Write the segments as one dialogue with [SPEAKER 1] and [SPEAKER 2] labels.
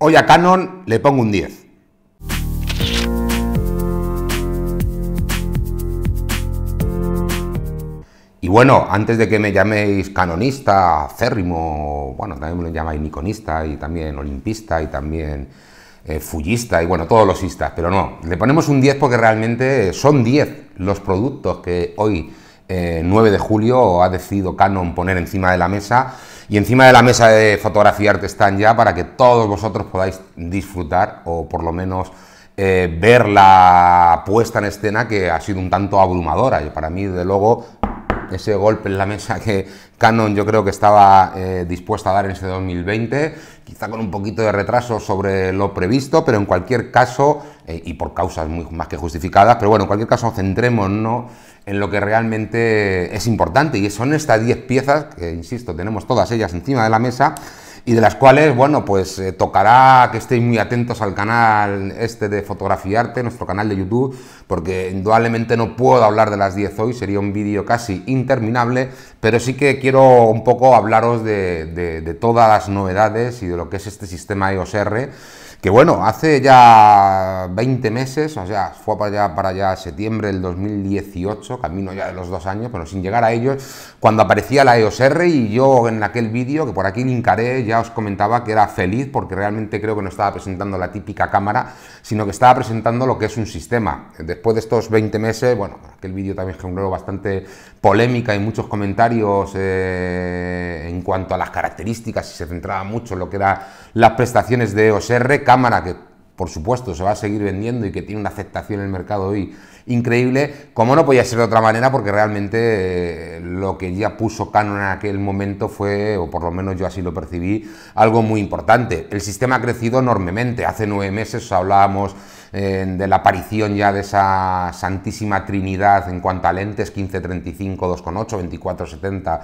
[SPEAKER 1] Hoy a Canon le pongo un 10. Y bueno, antes de que me llaméis canonista, acérrimo, bueno, también me lo llamáis iconista y también olimpista y también eh, fullista y bueno, todos los istas, pero no, le ponemos un 10 porque realmente son 10 los productos que hoy 9 eh, de julio ha decidido Canon poner encima de la mesa y encima de la mesa de fotografía arte están ya para que todos vosotros podáis disfrutar o por lo menos eh, ver la puesta en escena que ha sido un tanto abrumadora. Y para mí, de luego, ese golpe en la mesa que Canon yo creo que estaba eh, dispuesta a dar en ese 2020, quizá con un poquito de retraso sobre lo previsto, pero en cualquier caso, y por causas muy, más que justificadas, pero bueno, en cualquier caso centrémonos en lo que realmente es importante. Y son estas 10 piezas, que insisto, tenemos todas ellas encima de la mesa, y de las cuales, bueno, pues eh, tocará que estéis muy atentos al canal este de Fotografiarte, nuestro canal de YouTube, porque indudablemente no puedo hablar de las 10 hoy, sería un vídeo casi interminable, pero sí que quiero un poco hablaros de, todas las novedades y de lo que es este sistema EOS R que bueno, hace ya 20 meses, o sea, fue para allá, para allá septiembre del 2018, camino ya de los dos años, pero sin llegar a ellos, cuando aparecía la EOS R y yo en aquel vídeo, que por aquí linkaré, ya os comentaba que era feliz porque realmente creo que no estaba presentando la típica cámara, sino que estaba presentando lo que es un sistema. Después de estos 20 meses, bueno, aquel vídeo también es un bastante polémica y muchos comentarios eh, en cuanto a las características y se centraba mucho en lo que eran las prestaciones de e OSR cámara que por supuesto se va a seguir vendiendo y que tiene una aceptación en el mercado hoy increíble, como no podía ser de otra manera porque realmente eh, lo que ya puso Canon en aquel momento fue, o por lo menos yo así lo percibí, algo muy importante. El sistema ha crecido enormemente, hace nueve meses hablábamos de la aparición ya de esa santísima trinidad en cuanto a lentes, 1535 2,8, 24-70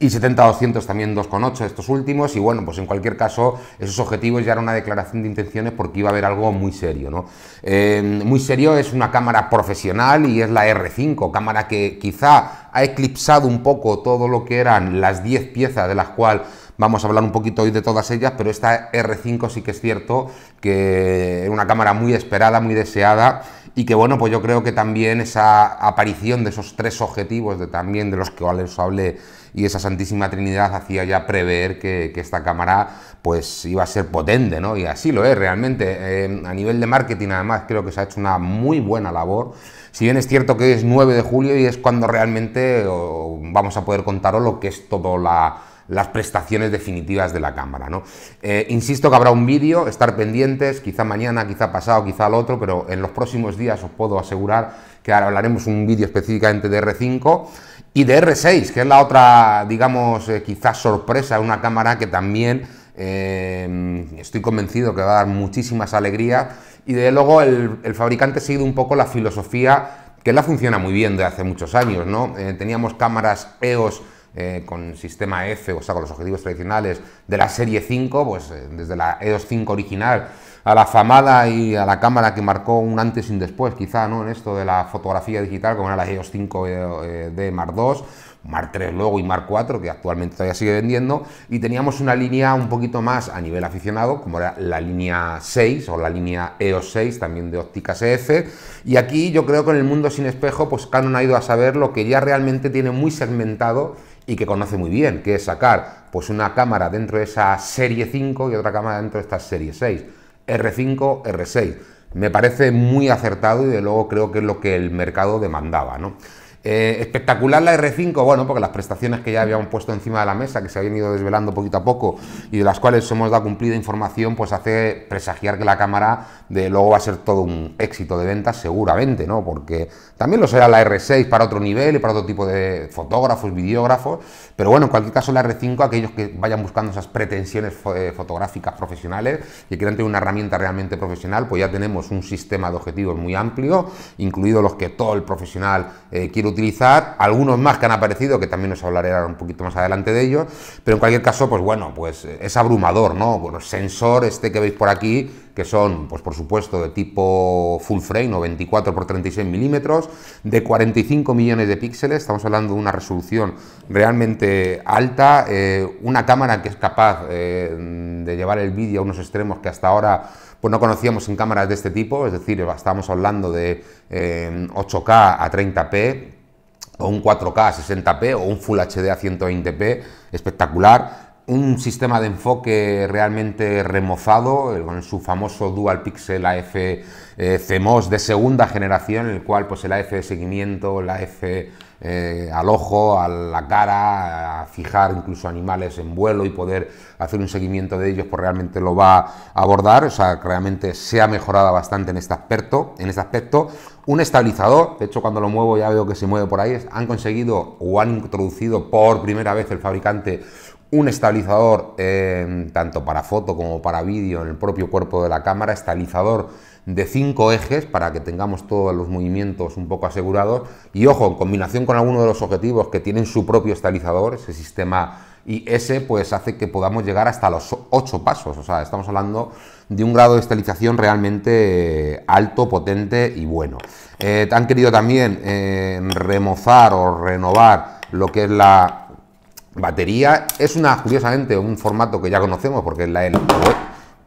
[SPEAKER 1] y 70-200 también 2,8 estos últimos, y bueno, pues en cualquier caso esos objetivos ya era una declaración de intenciones porque iba a haber algo muy serio, ¿no? Eh, muy serio es una cámara profesional y es la R5, cámara que quizá ha eclipsado un poco todo lo que eran las 10 piezas de las cuales Vamos a hablar un poquito hoy de todas ellas, pero esta R5 sí que es cierto que era una cámara muy esperada, muy deseada y que bueno, pues yo creo que también esa aparición de esos tres objetivos de también de los que os hablé y esa Santísima Trinidad hacía ya prever que, esta cámara pues iba a ser potente, ¿no? Y así lo es realmente. Em, a nivel de marketing además creo que se ha hecho una muy buena labor. Si bien es cierto que es 9 de julio y es cuando realmente vamos a poder contaros lo que es todo la las prestaciones definitivas de la cámara. ¿no? Eh, insisto que habrá un vídeo, estar pendientes, quizá mañana, quizá pasado, quizá al otro, pero en los próximos días os puedo asegurar que hablaremos un vídeo específicamente de R5 y de R6, que es la otra, digamos, eh, quizás sorpresa, una cámara que también eh, estoy convencido que va a dar muchísimas alegrías. Y de luego el, fabricante ha seguido un poco la filosofía que la funciona muy bien de hace muchos años, ¿no? teníamos cámaras EOS eh, con sistema F, o sea, con los objetivos tradicionales de la serie 5, pues eh, desde la EOS 5 original a la famada y a la cámara que marcó un antes y un después, quizá, ¿no? En esto de la fotografía digital, como era la EOS 5D eh, Mark 2 Mar 3 luego y Mark 4 que actualmente todavía sigue vendiendo, y teníamos una línea un poquito más a nivel aficionado, como era la línea 6 o la línea EOS 6, también de ópticas EF, y aquí yo creo que en el mundo sin espejo, pues Canon ha ido a saber lo que ya realmente tiene muy segmentado y que conoce muy bien, que es sacar pues una cámara dentro de esa serie 5 y otra cámara dentro de esta serie 6, R5, R6. Me parece muy acertado y de luego creo que es lo que el mercado demandaba, eh, espectacular la R5, bueno, porque las prestaciones que ya habíamos puesto encima de la mesa, que se habían ido desvelando poquito a poco y de las cuales hemos dado cumplida información, pues hace presagiar que la cámara de luego va a ser todo un éxito de ventas seguramente, ¿no? Porque también lo será la R6 para otro nivel y para otro tipo de fotógrafos, videógrafos, pero bueno, en cualquier caso la R5, aquellos que vayan buscando esas pretensiones eh, fotográficas profesionales y quieran tener una herramienta realmente profesional, pues ya tenemos un sistema de objetivos muy amplio, incluidos los que todo el profesional eh, quiere utilizar, algunos más que han aparecido, que también os hablaré un poquito más adelante de ellos, pero en cualquier caso, pues bueno, pues eh, es abrumador, ¿no? Bueno, sensor este que veis por aquí, que son, pues por supuesto, de tipo full frame o 24 x 36 milímetros, de 45 millones de píxeles, estamos hablando de una resolución realmente alta, eh, una cámara que es capaz eh, de llevar el vídeo a unos extremos que hasta ahora pues no conocíamos en cámaras de este tipo, es decir, estábamos hablando de 8K eh, a 30p, o un 4K a 60p, o un Full HD a 120p, espectacular un sistema de enfoque realmente remozado, eh, con su famoso Dual Pixel AF eh, CMOS de segunda generación, en el cual pues, el AF de seguimiento, el AF eh, al ojo, a la cara, a fijar incluso animales en vuelo y poder hacer un seguimiento de ellos, pues realmente lo va a abordar. O sea, realmente se ha mejorado bastante en este aspecto. En este aspecto. Un estabilizador, de hecho cuando lo muevo ya veo que se mueve por ahí, han conseguido o han introducido por primera vez el fabricante un estabilizador em, tanto para foto como para vídeo en el propio cuerpo de la cámara, estabilizador de cinco ejes para que tengamos todos los movimientos un poco asegurados y ojo, en combinación con alguno de los objetivos que tienen su propio estabilizador, ese sistema IS, pues hace que podamos llegar hasta los ocho pasos, o sea, estamos hablando de un grado de estabilización realmente eh, alto, potente y bueno. Eh, han querido también eh, remozar o renovar lo que es la Batería es una, curiosamente, un formato que ya conocemos porque es la, L,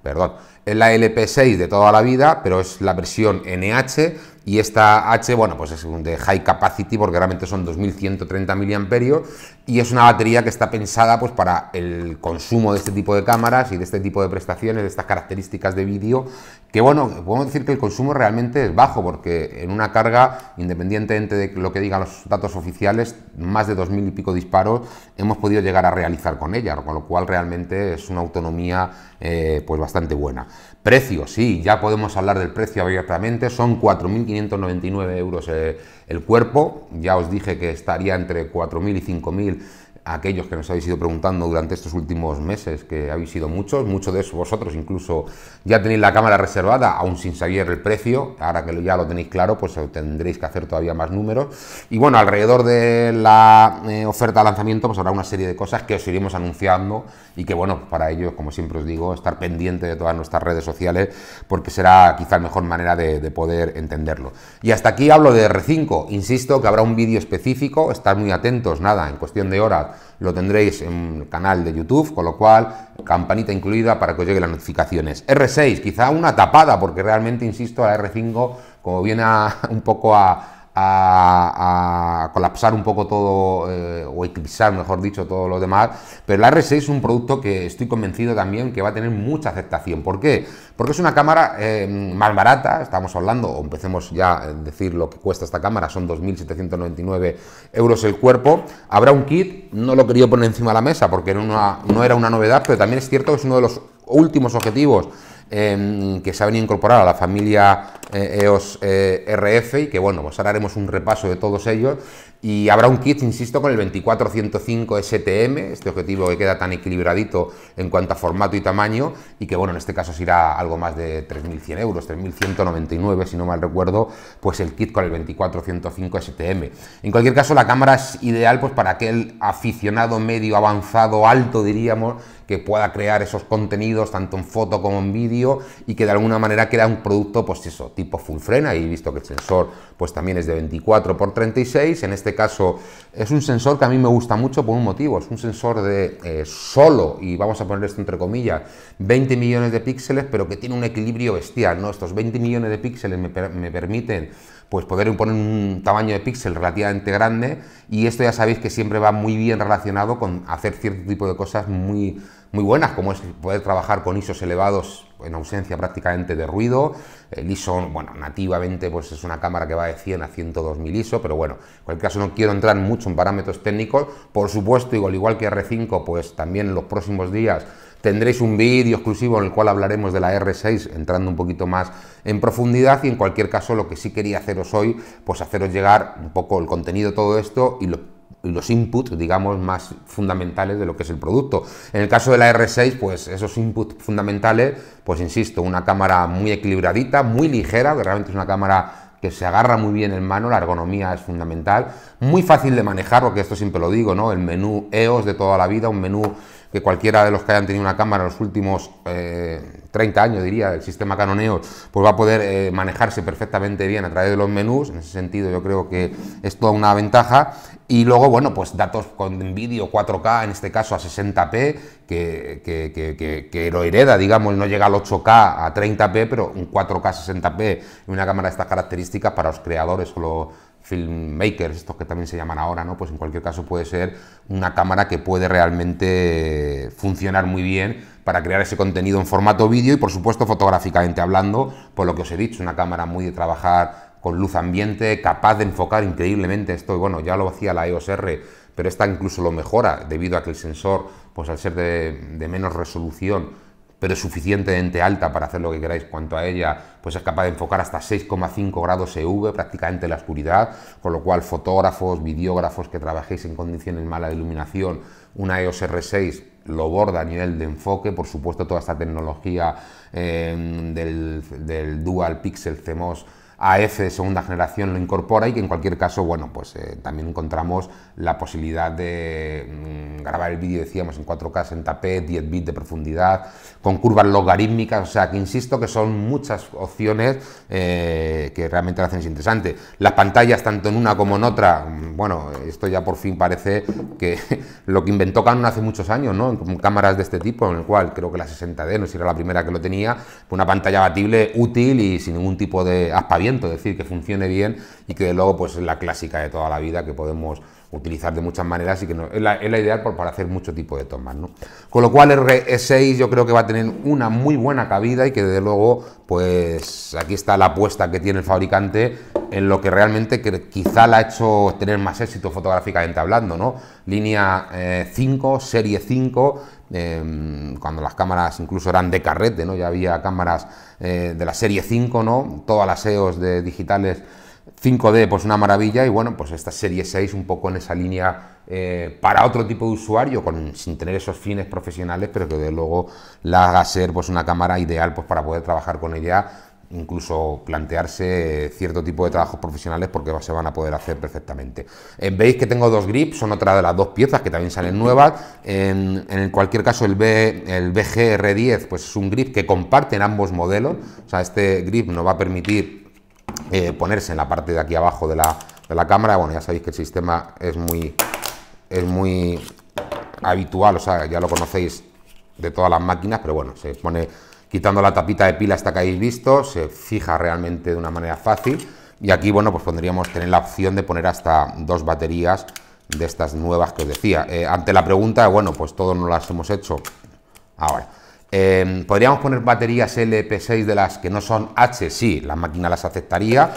[SPEAKER 1] perdón, es la LP6 de toda la vida, pero es la versión NH y esta H, bueno, pues es de high capacity porque realmente son 2130 mAh y es una batería que está pensada pues para el consumo de este tipo de cámaras y de este tipo de prestaciones, de estas características de vídeo, que bueno, podemos decir que el consumo realmente es bajo porque en una carga, independientemente de lo que digan los datos oficiales, más de 2000 y pico disparos hemos podido llegar a realizar con ella, con lo cual realmente es una autonomía eh, pues bastante buena. Precio, sí, ya podemos hablar del precio abiertamente, son 4.599 euros eh, el cuerpo, ya os dije que estaría entre 4.000 y 5.000 aquellos que nos habéis ido preguntando durante estos últimos meses, que habéis sido muchos, muchos de vosotros incluso ya tenéis la cámara reservada, aún sin saber el precio, ahora que ya lo tenéis claro, pues tendréis que hacer todavía más números. Y bueno, alrededor de la eh, oferta de lanzamiento, pues habrá una serie de cosas que os iremos anunciando y que bueno, para ello, como siempre os digo, estar pendiente de todas nuestras redes sociales, porque será quizá la mejor manera de, poder entenderlo. Y hasta aquí hablo de R5, insisto que habrá un vídeo específico, estar muy atentos, nada, en cuestión de hora lo tendréis en el canal de YouTube, con lo cual campanita incluida para que os lleguen las notificaciones. R6, quizá una tapada, porque realmente, insisto, la R5 como viene un poco a a, colapsar un poco todo, eh, o eclipsar, mejor dicho, todo lo demás. Pero la R6 es un producto que estoy convencido también que va a tener mucha aceptación. ¿Por qué? Porque es una cámara eh, más barata, estamos hablando, o empecemos ya a decir lo que cuesta esta cámara, son 2.799 euros el cuerpo. Habrá un kit, no lo quería poner encima de la mesa porque era no era una novedad, pero también es cierto que es uno de los últimos objetivos Em, que se ha venido incorporar a la familia EOS eh, e eh, RF y que bueno, pues ahora haremos un repaso de todos ellos y habrá un kit, insisto, con el 2405 STM, este objetivo que queda tan equilibradito en cuanto a formato y tamaño y que bueno, en este caso será algo más de 3.100 euros, 3.199 si no mal recuerdo, pues el kit con el 2405 STM. En cualquier caso, la cámara es ideal pues para aquel aficionado medio avanzado, alto diríamos, que pueda crear esos contenidos tanto en foto como en vídeo y que de alguna manera queda un producto, pues eso, tipo full frame. Ahí visto que el sensor pues también es de 24 x 36. En este caso es un sensor que a mí me gusta mucho por un motivo. Es un sensor de eh, solo, y vamos a poner esto entre comillas, 20 millones de píxeles, pero que tiene un equilibrio bestial. ¿no? Estos 20 millones de píxeles me, me permiten pues poder imponer un tamaño de píxel relativamente grande y esto ya sabéis que siempre va muy bien relacionado con hacer cierto tipo de cosas muy, muy buenas, como es poder trabajar con ISOs elevados en ausencia prácticamente de ruido. El ISO, bueno, nativamente pues es una cámara que va de 100 a 102.000 ISO, pero bueno, en cualquier caso no quiero entrar mucho en parámetros técnicos. Por supuesto, igual, igual que R5, pues también en los próximos días Tendréis un vídeo exclusivo en el cual hablaremos de la R6 entrando un poquito más en profundidad y en cualquier caso lo que sí quería haceros hoy, pues haceros llegar un poco el contenido de todo esto y los inputs, digamos, más fundamentales de lo que es el producto. En el caso de la R6, pues esos inputs fundamentales, pues insisto, una cámara muy equilibradita, muy ligera, realmente es una cámara que se agarra muy bien en mano, la ergonomía es fundamental, muy fácil de manejar, porque esto siempre lo digo, ¿no? El menú EOS de toda la vida, un menú que cualquiera de los que hayan tenido una cámara en los últimos 30 eh, años, diría, del sistema canoneo, pues va a poder eh, manejarse perfectamente bien a través de los menús. En ese sentido, yo creo que es toda una ventaja. Y luego, bueno, pues datos con vídeo 4K, en este caso a 60p, que, lo hereda, digamos, no llega al 8K a 30p, pero un 4K 60p y una cámara de estas características para los creadores o los filmmakers, estos que también se llaman ahora, ¿no? Pues en cualquier caso puede ser una cámara que puede realmente funcionar muy bien para crear ese contenido en formato vídeo y por supuesto fotográficamente hablando, por lo que os he dicho, una cámara muy de trabajar con luz ambiente, capaz de enfocar increíblemente esto, y bueno, ya lo hacía la EOS R, pero esta incluso lo mejora debido a que el sensor, pues al ser de menos resolución, pero es suficientemente alta para hacer lo que queráis cuanto a ella, pues es capaz de enfocar hasta 6,5 grados EV, prácticamente la oscuridad, con lo cual fotógrafos, videógrafos que trabajéis en condiciones malas de iluminación, una EOS R6 lo borda a nivel de enfoque, por supuesto toda esta tecnología eh, del, del Dual Pixel CMOS AF de segunda generación lo incorpora y que en cualquier caso, bueno, pues eh, también encontramos la posibilidad de mm, grabar el vídeo, decíamos, en 4K, en tapé, 10 bits de profundidad, con curvas logarítmicas, o sea, que insisto que son muchas opciones eh, que realmente lo hacen interesante. Las pantallas, tanto en una como en otra, mm, bueno, esto ya por fin parece que lo que inventó Canon hace muchos años, ¿no? cámaras de este tipo, en el cual creo que la 60D, no sé si era la primera que lo tenía, pues una pantalla batible útil y sin ningún tipo de aspaviento decir, que funcione bien y que luego pues es la clásica de toda la vida que podemos utilizar de muchas maneras y que no, es, la, ideal para hacer mucho tipo de tomas. ¿no? Con lo cual r 6 yo creo que va a tener una muy buena cabida y que desde luego pues aquí está la apuesta que tiene el fabricante en lo que realmente quizá la ha hecho tener más éxito fotográficamente hablando. ¿no? Línea 5, eh, serie 5, em, cuando las cámaras incluso eran de carrete, ¿no? ya había cámaras eh, de la serie 5, ¿no? todas las EOS de digitales 5D, pues una maravilla, y bueno, pues esta serie 6 un poco en esa línea eh, para otro tipo de usuario, con, sin tener esos fines profesionales, pero que de luego la haga ser pues una cámara ideal pues para poder trabajar con ella, incluso plantearse eh, cierto tipo de trabajos profesionales porque se van a poder hacer perfectamente. Eh, veis que tengo dos grips, son otra de las dos piezas que también salen nuevas. En, cualquier caso, el, B, el BGR10 pues es un grip que comparten ambos modelos, o sea, este grip nos va a permitir eh, ponerse en la parte de aquí abajo de la, de la, cámara. Bueno, ya sabéis que el sistema es muy, es muy habitual, o sea, ya lo conocéis de todas las máquinas, pero bueno, se pone quitando la tapita de pila hasta que habéis visto, se fija realmente de una manera fácil. Y aquí, bueno, pues podríamos tener la opción de poner hasta dos baterías de estas nuevas que os decía. Eh, ante la pregunta, bueno, pues todos no las hemos hecho ahora. Em, podríamos poner baterías LP6 de las que no son H, sí, la máquina las aceptaría,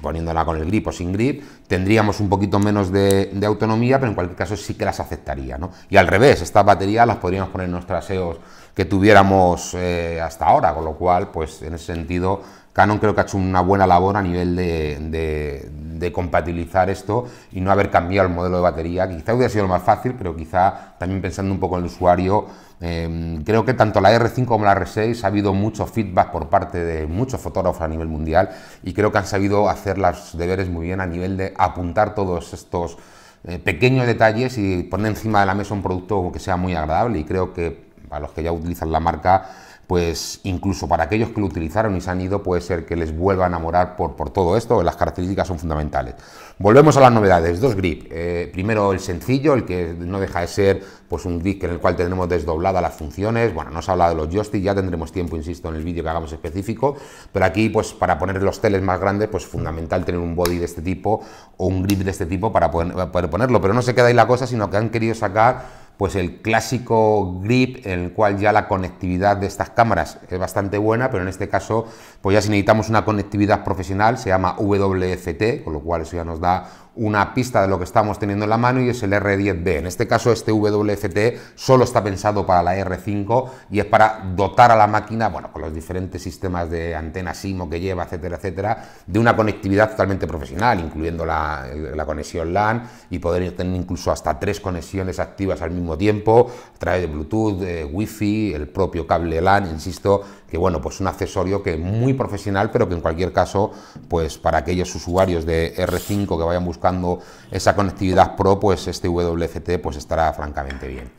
[SPEAKER 1] poniéndola con el grip o sin grip, tendríamos un poquito menos de, autonomía, pero en cualquier caso sí que las aceptaría, Y al revés, estas baterías las podríamos poner en los traseos que tuviéramos eh, hasta ahora, con lo cual, pues en ese sentido, Canon creo que ha hecho una buena labor a nivel de, compatibilizar esto y no haber cambiado el modelo de batería, que quizá hubiera sido lo más fácil, pero quizá también pensando un poco en el usuario, Em, creo que tanto la R5 como la R6 ha habido mucho feedback por parte de muchos fotógrafos a nivel mundial y creo que han sabido hacer los deberes muy bien a nivel de apuntar todos estos eh, pequeños detalles y poner encima de la mesa un producto que sea muy agradable y creo que para los que ya utilizan la marca pues incluso para aquellos que lo utilizaron y se han ido, puede ser que les vuelva a enamorar por, por todo esto, las características son fundamentales. Volvemos a las novedades, dos grip. Eh, primero el sencillo, el que no deja de ser pues un grip en el cual tendremos desdobladas las funciones, bueno, no se hablado de los joystick, ya tendremos tiempo, insisto, en el vídeo que hagamos específico, pero aquí pues para poner los teles más grandes, pues fundamental tener un body de este tipo o un grip de este tipo para poder, ponerlo, pero no se queda ahí la cosa, sino que han querido sacar pues el clásico grip en el cual ya la conectividad de estas cámaras es bastante buena, pero en este caso pues ya si necesitamos una conectividad profesional se llama WFT, con lo cual eso ya nos da una pista de lo que estamos teniendo en la mano y es el R10B. En este caso este WFT solo está pensado para la R5 y es para dotar a la máquina, bueno, con los diferentes sistemas de antena SIMO que lleva, etcétera, etcétera, de una conectividad totalmente profesional, incluyendo la, conexión LAN y poder tener incluso hasta tres conexiones activas al mismo tiempo a través de Bluetooth, wifi, Wi-Fi, el propio cable LAN, insisto, que bueno, pues un accesorio que es muy profesional, pero que en cualquier caso, pues para aquellos usuarios de R5 que vayan buscando esa conectividad pro, pues este WFT pues estará francamente bien.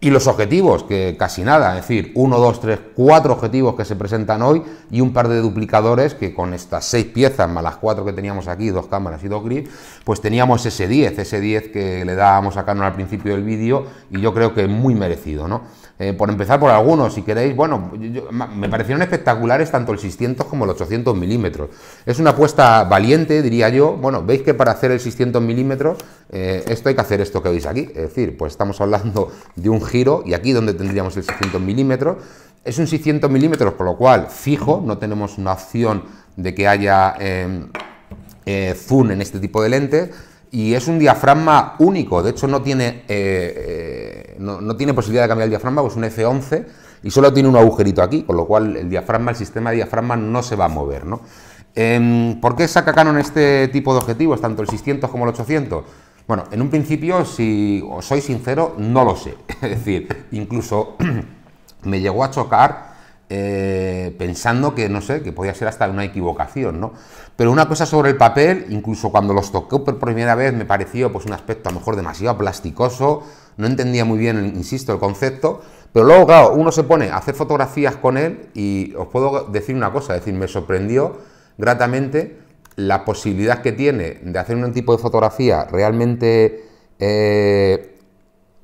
[SPEAKER 1] Y los objetivos, que casi nada, es decir, uno, dos, tres, cuatro objetivos que se presentan hoy y un par de duplicadores que con estas seis piezas más las cuatro que teníamos aquí, dos cámaras y dos grips, pues teníamos ese 10, ese 10 que le dábamos a Canon al principio del vídeo y yo creo que muy merecido, ¿no? Eh, por empezar por algunos, si queréis, bueno, me parecieron espectaculares tanto el 600 como el 800 milímetros. Es una apuesta valiente, diría yo. Bueno, veis que para hacer el 600 milímetros, eh, esto hay que hacer esto que veis aquí. Es decir, pues estamos hablando de un giro y aquí donde tendríamos el 600 milímetros. Es un 600 milímetros, por lo cual fijo, no tenemos una opción de que haya eh, zoom en este tipo de lentes y es un diafragma único, de hecho no tiene, eh, eh, no, tiene posibilidad de cambiar el diafragma, pues un F11 y solo tiene un agujerito aquí, con lo cual el diafragma, el sistema de diafragma no se va a mover. ¿no? Em, ¿Por qué saca Canon este tipo de objetivos, tanto el 600 como el 800? Bueno, en un principio, si os soy sincero, no lo sé. es decir, incluso me llegó a chocar eh, pensando que, no sé, que podía ser hasta una equivocación, ¿no? Pero una cosa sobre el papel, incluso cuando los toqué por primera vez, me pareció pues un aspecto a lo mejor demasiado plasticoso, no entendía muy bien, insisto, el concepto, pero luego, claro, uno se pone a hacer fotografías con él y os puedo decir una cosa, es decir, me sorprendió gratamente la posibilidad que tiene de hacer un tipo de fotografía realmente eh,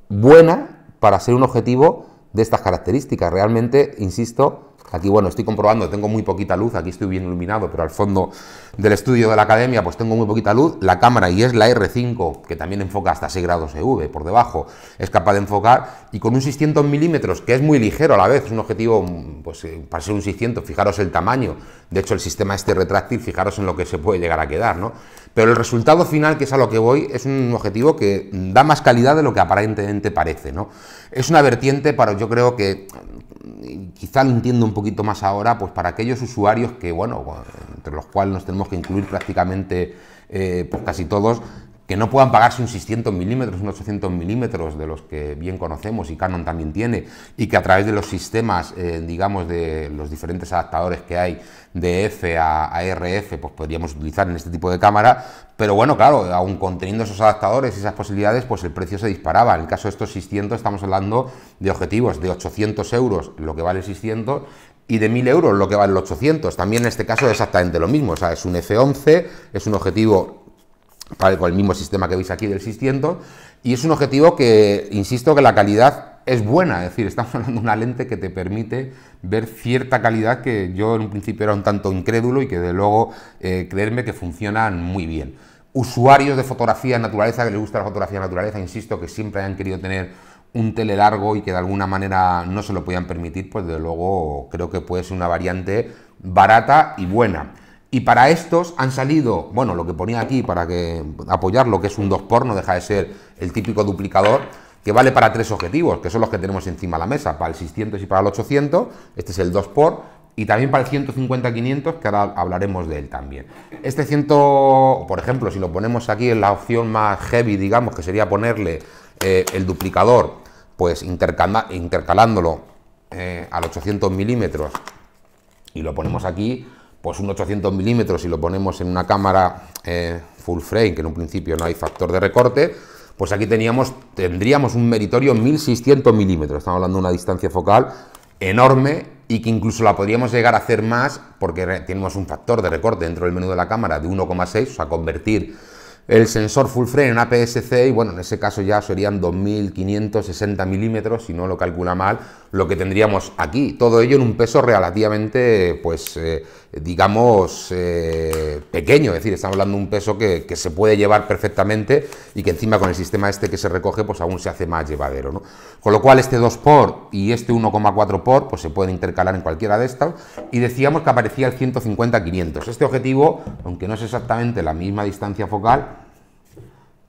[SPEAKER 1] buena para ser un objetivo de estas características. Realmente, insisto, Aquí, bueno, estoy comprobando, tengo muy poquita luz, aquí estoy bien iluminado, pero al fondo del estudio de la academia pues tengo muy poquita luz. La cámara, y es la R5, que también enfoca hasta 6 grados EV por debajo, es capaz de enfocar, y con un 600 milímetros, que es muy ligero a la vez, es un objetivo, pues eh, para ser un 600, fijaros el tamaño, de hecho el sistema este retráctil, fijaros en lo que se puede llegar a quedar, ¿no? Pero el resultado final, que es a lo que voy, es un objetivo que da más calidad de lo que aparentemente parece. ¿no? Es una vertiente para, yo creo que quizá lo entiendo un poquito más ahora, pues para aquellos usuarios que, bueno, entre los cuales nos tenemos que incluir prácticamente eh, pues casi todos, que no puedan pagarse un 600 milímetros, un 800 milímetros de los que bien conocemos y Canon también tiene, y que a través de los sistemas, eh, digamos, de los diferentes adaptadores que hay de F a, a, RF, pues podríamos utilizar en este tipo de cámara, pero bueno, claro, aún conteniendo esos adaptadores y esas posibilidades, pues el precio se disparaba. En el caso de estos 600 estamos hablando de objetivos de 800 euros, lo que vale 600, y de 1000 euros, lo que vale el 800. También en este caso es exactamente lo mismo, o sea, es un F11, es un objetivo con el mismo sistema que veis aquí del 600, y es un objetivo que, insisto, que la calidad es buena, es decir, estamos hablando de una lente que te permite ver cierta calidad que yo en un principio era un tanto incrédulo y que de luego eh, creerme que funcionan muy bien. Usuarios de fotografía naturaleza, que les gusta la fotografía naturaleza, insisto, que siempre hayan querido tener un tele largo y que de alguna manera no se lo podían permitir, pues de luego creo que puede ser una variante barata y buena. Y para estos han salido, bueno, lo que ponía aquí para que apoyar lo que es un 2 x no deja de ser el típico duplicador que vale para tres objetivos, que son los que tenemos encima de la mesa, para el 600 y para el 800, este es el 2 x y también para el 150-500, que ahora hablaremos de él también. Este 100, por ejemplo, si lo ponemos aquí en la opción más heavy, digamos, que sería ponerle eh, el duplicador, pues intercalándolo eh, al 800 milímetros y lo ponemos aquí, pues un 800 milímetros y lo ponemos en una cámara eh, full frame, que en un principio no hay factor de recorte, pues aquí teníamos, tendríamos un meritorio 1600 milímetros. Estamos hablando de una distancia focal enorme y que incluso la podríamos llegar a hacer más porque tenemos un factor de recorte dentro del menú de la cámara de 1,6, o sea, convertir el sensor full frame en APS-C y bueno, en ese caso ya serían 2560 milímetros, si no lo calcula mal, lo que tendríamos aquí. Todo ello en un peso relativamente, pues... Eh, eh, digamos, eh, pequeño, es decir, estamos hablando de un peso que, se puede llevar perfectamente y que encima con el sistema este que se recoge, pues aún se hace más llevadero, ¿no? Con lo cual este 2 por y este 1,4 por, pues se pueden intercalar en cualquiera de estas y decíamos que aparecía el 150-500. Este objetivo, aunque no es exactamente la misma distancia focal,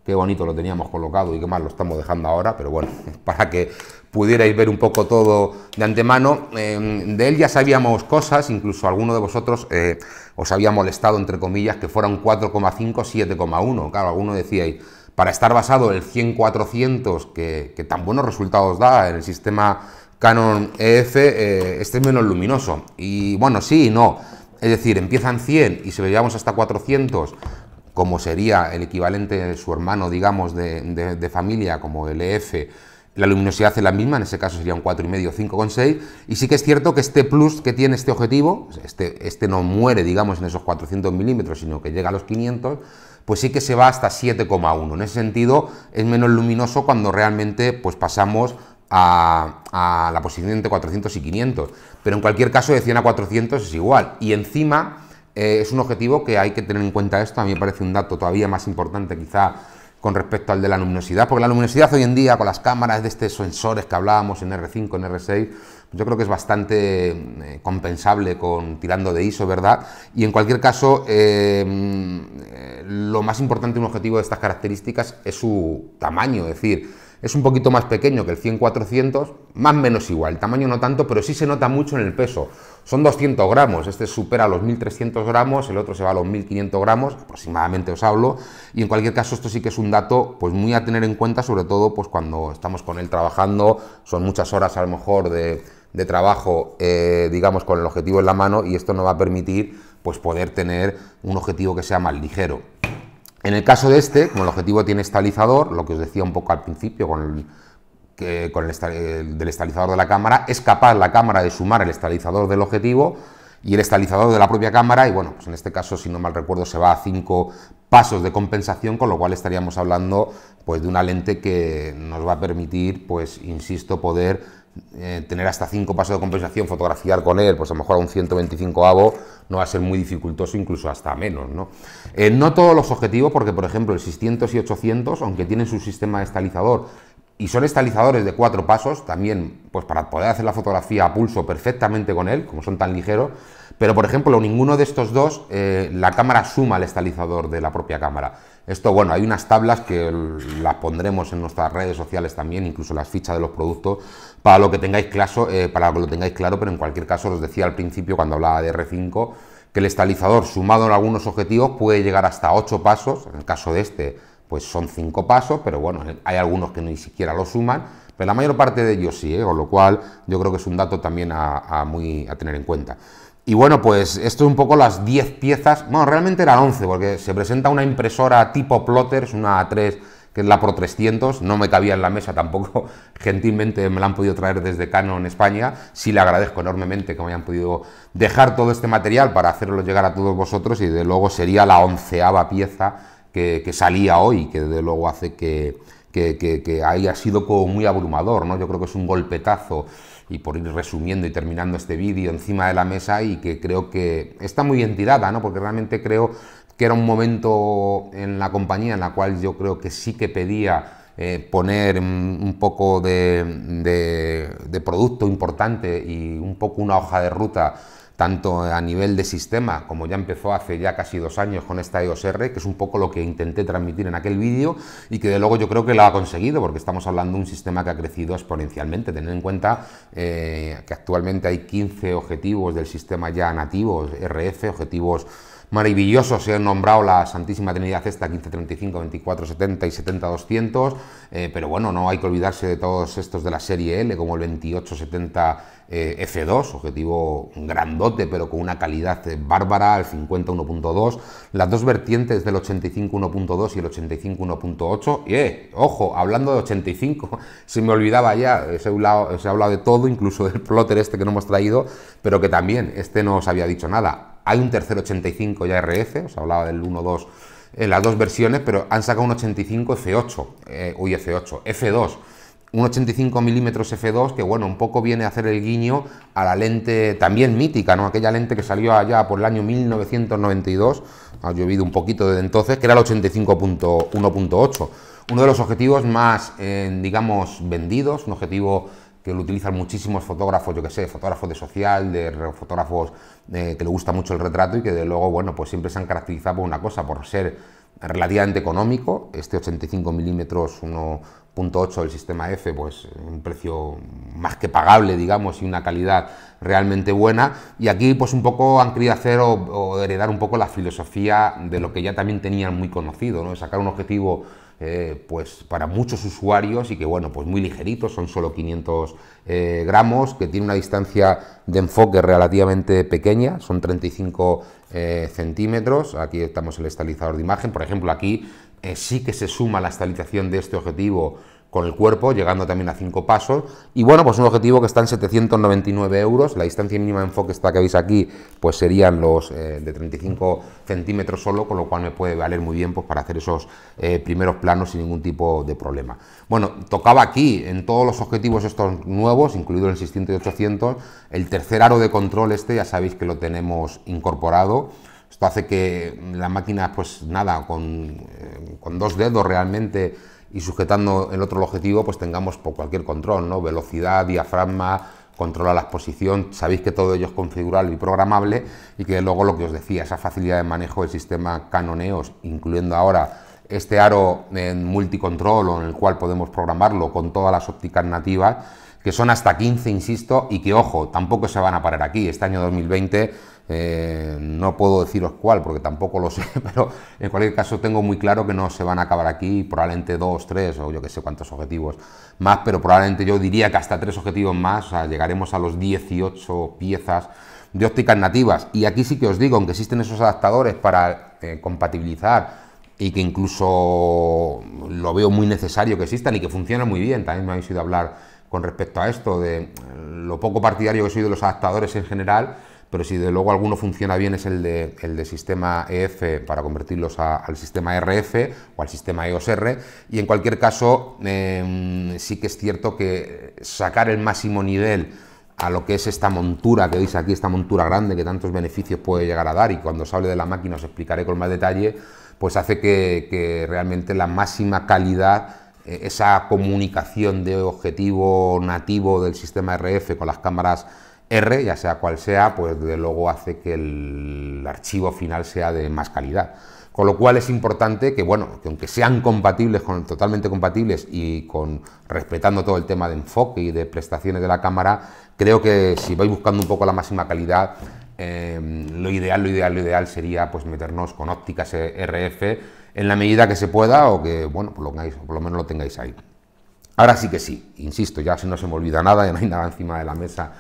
[SPEAKER 1] Qué bonito lo teníamos colocado y qué mal lo estamos dejando ahora, pero bueno, para que pudierais ver un poco todo de antemano. Eh, de él ya sabíamos cosas, incluso alguno de vosotros eh, os había molestado, entre comillas, que fuera un 4,5, 7,1. Claro, alguno decíais, para estar basado en el 100-400, que, tan buenos resultados da en el sistema Canon EF, eh, este es menos luminoso. Y bueno, sí y no. Es decir, empiezan 100 y si llevamos hasta 400 como sería el equivalente de su hermano, digamos, de, familia, como el EF, la luminosidad es la misma, en ese caso sería un 4,5 o 5,6, y sí que es cierto que este plus que tiene este objetivo, este, este no muere, digamos, en esos 400 milímetros, sino que llega a los 500, pues sí que se va hasta 7,1. En ese sentido, es menos luminoso cuando realmente pues, pasamos a, a la posición entre 400 y 500, pero en cualquier caso de 100 a 400 es igual, y encima eh, es un objetivo que hay que tener en cuenta esto, a mí me parece un dato todavía más importante quizá con respecto al de la luminosidad, porque la luminosidad hoy en día con las cámaras de estos sensores que hablábamos en R5, en R6, pues yo creo que es bastante eh, compensable con tirando de ISO, ¿verdad? Y en cualquier caso, eh, lo más importante de un objetivo de estas características es su tamaño, es decir, es un poquito más pequeño que el 100-400, más o menos igual, tamaño no tanto, pero sí se nota mucho en el peso. Son 200 gramos, este supera los 1300 gramos, el otro se va a los 1500 gramos, aproximadamente os hablo, y en cualquier caso esto sí que es un dato pues muy a tener en cuenta, sobre todo pues cuando estamos con él trabajando, son muchas horas a lo mejor de, trabajo, eh, digamos, con el objetivo en la mano, y esto nos va a permitir pues poder tener un objetivo que sea más ligero. En el caso de este, como el objetivo tiene estalizador, lo que os decía un poco al principio con el, que, con del estabilizador de la cámara, es capaz la cámara de sumar el estalizador del objetivo y el estalizador de la propia cámara, y bueno, pues en este caso, si no mal recuerdo, se va a cinco pasos de compensación, con lo cual estaríamos hablando pues de una lente que nos va a permitir, pues insisto, poder eh, tener hasta cinco pasos de compensación, fotografiar con él, pues a lo mejor a un 125 avo no va a ser muy dificultoso, incluso hasta menos. ¿no? Eh, no todos los objetivos, porque por ejemplo el 600 y 800, aunque tienen su sistema de estalizador... y son estalizadores de cuatro pasos, también pues para poder hacer la fotografía a pulso perfectamente con él, como son tan ligeros, pero por ejemplo ninguno de estos dos, eh, la cámara suma al estalizador de la propia cámara. Esto, bueno, hay unas tablas que las pondremos en nuestras redes sociales también, incluso las fichas de los productos, para lo que tengáis claro, eh, para que lo tengáis claro, pero en cualquier caso os decía al principio cuando hablaba de R5 que el estalizador sumado en algunos objetivos puede llegar hasta 8 pasos, en el caso de este pues son 5 pasos, pero bueno, hay algunos que ni siquiera lo suman, pero la mayor parte de ellos sí, ¿eh? con lo cual yo creo que es un dato también a, muy, a tener en cuenta. Y bueno, pues esto es un poco las 10 piezas, bueno, realmente eran 11, porque se presenta una impresora tipo plotters, una A3 que es la Pro 300, no me cabía en la mesa tampoco, gentilmente me la han podido traer desde Canon en España, sí le agradezco enormemente que me hayan podido dejar todo este material para hacerlo llegar a todos vosotros y de luego sería la onceava pieza que, salía hoy, que de luego hace que, que, haya sido como muy abrumador, ¿no? Yo creo que es un golpetazo, y por ir resumiendo y terminando este vídeo, encima de la mesa y que creo que está muy bien tirada, ¿no? Porque realmente creo que era un momento en la compañía en la cual yo creo que sí que pedía eh, poner un poco de, producto importante y un poco una hoja de ruta tanto a nivel de sistema como ya empezó hace ya casi dos años con esta EOS que es un poco lo que intenté transmitir en aquel vídeo y que de luego yo creo que lo ha conseguido, porque estamos hablando de un sistema que ha crecido exponencialmente. teniendo en cuenta eh, que actualmente hay 15 objetivos del sistema ya nativos, RF, objetivos maravilloso se han nombrado la Santísima Trinidad esta, 1535, 24, y 70, eh, pero bueno, no hay que olvidarse de todos estos de la serie L, como el 28, 70 F2, objetivo grandote, pero con una calidad eh, bárbara, el 50, 1.2, las dos vertientes del 85, 1.2 y el 85, 1.8, y eh, ojo, hablando de 85, se me olvidaba ya, eh, se ha hablado de todo, incluso del plotter este que no hemos traído, pero que también, este no os había dicho nada, hay un tercer 85 ya RF, os hablaba del 1.2 en eh, las dos versiones, pero han sacado un 85 F8, eh, uy, F8, F2 un 85 milímetros f2 que bueno, un poco viene a hacer el guiño a la lente también mítica, ¿no? Aquella lente que salió allá por el año 1992, ha llovido un poquito desde entonces, que era el 85.1.8. Uno de los objetivos más, eh, digamos, vendidos, un objetivo que lo utilizan muchísimos fotógrafos, yo que sé, fotógrafos de social, de fotógrafos eh, que le gusta mucho el retrato y que de luego, bueno, pues siempre se han caracterizado por una cosa, por ser relativamente económico, este 85 mm 1.8 del sistema F, pues un precio más que pagable, digamos, y una calidad realmente buena. Y aquí, pues un poco han querido hacer o, heredar un poco la filosofía de lo que ya también tenían muy conocido, ¿no? Sacar un objetivo eh, pues para muchos usuarios y que bueno, pues muy ligeritos, son solo 500 eh, gramos, que tiene una distancia de enfoque relativamente pequeña, son 35 eh, centímetros, aquí estamos el estabilizador de imagen, por ejemplo aquí sí que se suma la estabilización de este objetivo con el cuerpo, llegando también a cinco pasos. Y bueno, pues un objetivo que está en 799 euros. La distancia mínima de enfoque esta que veis aquí, pues serían los eh, de 35 centímetros solo, con lo cual me puede valer muy bien pues, para hacer esos eh, primeros planos sin ningún tipo de problema. Bueno, tocaba aquí, en todos los objetivos estos nuevos, incluido el 600 y 800, el tercer aro de control este, ya sabéis que lo tenemos incorporado. Esto hace que la máquina, pues nada, con, eh, con dos dedos realmente y sujetando el otro objetivo, pues tengamos por pues, cualquier control, ¿no? Velocidad, diafragma, controla la exposición, sabéis que todo ello es configurable y programable y que luego lo que os decía, esa facilidad de manejo del sistema canoneos incluyendo ahora este aro en eh, multicontrol o en el cual podemos programarlo con todas las ópticas nativas, que son hasta 15, insisto, y que ojo, tampoco se van a parar aquí. Este año 2020 eh, no puedo deciros cuál porque tampoco lo sé, pero en cualquier caso tengo muy claro que no se van a acabar aquí, probablemente dos, tres o yo que sé cuántos objetivos más, pero probablemente yo diría que hasta tres objetivos más, llegaremos a los 18 piezas de ópticas nativas. Y aquí sí que os digo, aunque existen esos adaptadores para eh, compatibilizar y que incluso lo veo muy necesario que existan y que funcionan muy bien, también me habéis ido a hablar con respecto a esto, de lo poco partidario que soy de los adaptadores en general, pero si de luego alguno funciona bien es el de, el de sistema EF para convertirlos al sistema RF o al sistema EOS-R, y en cualquier caso em, sí que es cierto que sacar el máximo nivel a lo que es esta montura que veis aquí, esta montura grande que tantos beneficios puede llegar a dar y cuando os hable de la máquina os explicaré con más detalle, pues hace que realmente la máxima calidad e, esa comunicación de objetivo nativo del sistema RF con las cámaras R, ya sea cual sea, pues de luego hace que el archivo final sea de más calidad. Con lo cual es importante que, bueno, que aunque sean compatibles, con, totalmente compatibles y con respetando todo el tema de enfoque y de prestaciones de la cámara, creo que si vais buscando un poco la máxima calidad, em, lo ideal, lo ideal, lo ideal sería pues meternos con ópticas RF en la medida que se pueda o que, bueno, por lo, por lo menos lo tengáis ahí. Ahora sí que sí, insisto, ya si no se me olvida nada, ya no hay nada encima de la mesa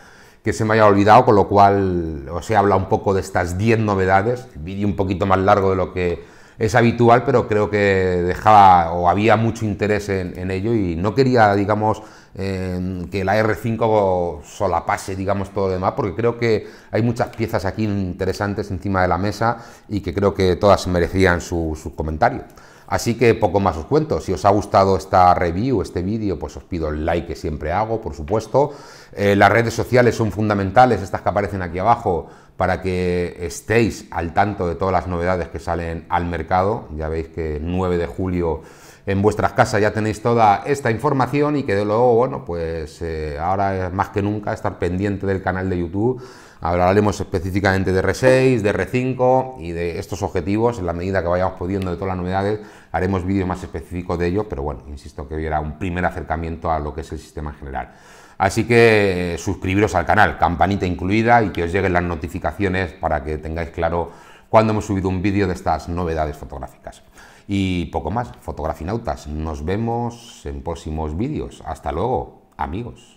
[SPEAKER 1] que se me haya olvidado, con lo cual os he hablado un poco de estas 10 novedades, vídeo un poquito más largo de lo que es habitual, pero creo que dejaba o había mucho interés en, ello y no quería, digamos, em, que la R5 solapase, digamos, todo lo demás, porque creo que hay muchas piezas aquí interesantes encima de la mesa y que creo que todas merecían su comentario. Así que poco más os cuento. Si os ha gustado esta review, este vídeo, pues os pido el like que siempre hago, por supuesto. Eh, las redes sociales son fundamentales, estas que aparecen aquí abajo, para que estéis al tanto de todas las novedades que salen al mercado. Ya veis que el 9 de julio en vuestras casas ya tenéis toda esta información y que de luego, bueno, pues eh, ahora más que nunca estar pendiente del canal de YouTube Hablaremos específicamente de R6, de R5 y de estos objetivos. En la medida que vayamos pudiendo de todas las novedades, haremos vídeos más específicos de ello, pero bueno, insisto que hubiera un primer acercamiento a lo que es el sistema en general. Así que eh, suscribiros al canal, campanita incluida y que os lleguen las notificaciones para que tengáis claro cuando hemos subido un vídeo de estas novedades fotográficas. Y poco más, fotografinautas, nos vemos en próximos vídeos. Hasta luego, amigos.